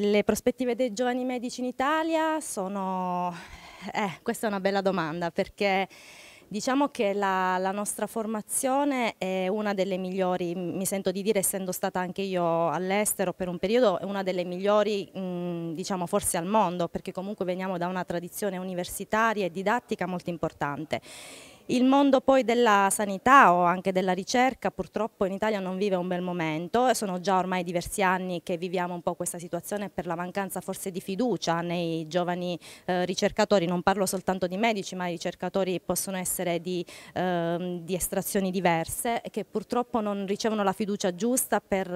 Le prospettive dei giovani medici in Italia sono... Eh, questa è una bella domanda perché diciamo che la, la, nostra formazione è una delle migliori, mi sento di dire essendo stata anche io all'estero per un periodo, è una delle migliori mh, diciamo forse al mondo perché comunque veniamo da una tradizione universitaria e didattica molto importante. Il mondo poi della sanità o anche della ricerca purtroppo in Italia non vive un bel momento, sono già ormai diversi anni che viviamo un po' questa situazione per la mancanza forse di fiducia nei giovani eh, ricercatori, non parlo soltanto di medici ma i ricercatori possono essere di, eh, di estrazioni diverse che purtroppo non ricevono la fiducia giusta per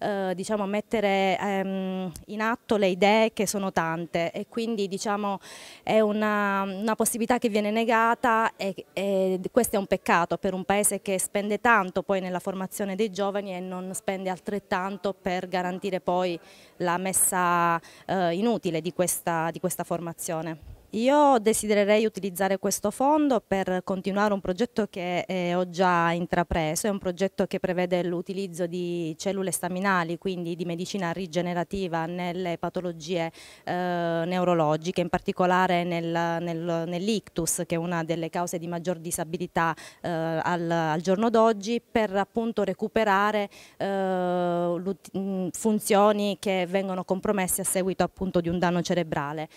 eh, diciamo, mettere ehm, in atto le idee che sono tante e quindi diciamo, è una, una possibilità che viene negata e, e eh, questo è un peccato per un paese che spende tanto poi nella formazione dei giovani e non spende altrettanto per garantire poi la messa eh, inutile di questa, di questa formazione. Io desidererei utilizzare questo fondo per continuare un progetto che eh, ho già intrapreso, è un progetto che prevede l'utilizzo di cellule staminali, quindi di medicina rigenerativa nelle patologie eh, neurologiche, in particolare nel, nel, nell'ictus che è una delle cause di maggior disabilità eh, al, al, giorno d'oggi, per appunto recuperare eh, funzioni che vengono compromesse a seguito appunto di un danno cerebrale.